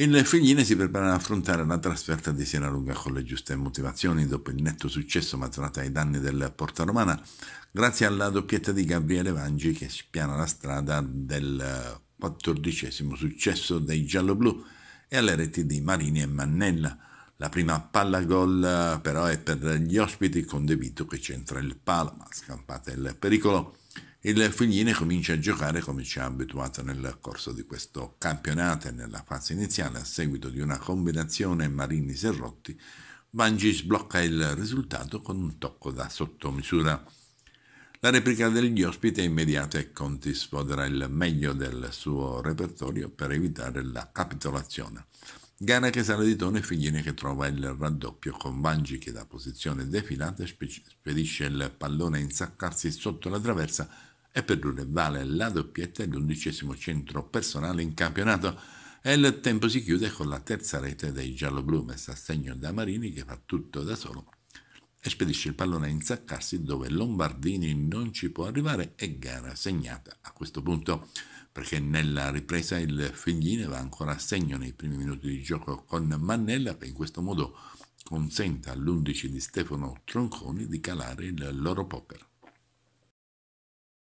Il Figline si prepara ad affrontare la trasferta di Sierra Sieralunga con le giuste motivazioni dopo il netto successo maturato ai danni del Porta Romana, grazie alla doppietta di Gabriele Vangi che spiana la strada del quattordicesimo successo dei gialloblu e alle reti di Marini e Mannella. La prima palla gol però è per gli ospiti con De Vito che centra il palo, ma scampata il pericolo il Figline comincia a giocare come ci ha abituato nel corso di questo campionato e nella fase iniziale a seguito di una combinazione Marini-Serrotti Bangi sblocca il risultato con un tocco da sottomisura. La replica degli ospiti è immediata e Conti sfodera il meglio del suo repertorio per evitare la capitolazione. Gara che sale di tono e Figline che trova il raddoppio con Vangi che da posizione defilata spedisce il pallone a insaccarsi sotto la traversa e per Dure vale la doppietta e l'undicesimo centro personale in campionato e il tempo si chiude con la terza rete dei gialloblu messa a segno da Marini che fa tutto da solo e spedisce il pallone a insaccarsi dove Lombardini non ci può arrivare e gara segnata a questo punto perché nella ripresa il Figline va ancora a segno nei primi minuti di gioco con Mannella che in questo modo consente all'undici di Stefano Tronconi di calare il loro poker.